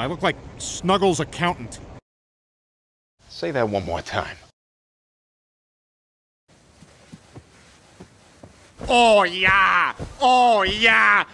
I look like Snuggles' accountant. Say that one more time. Oh, yeah! Oh, yeah!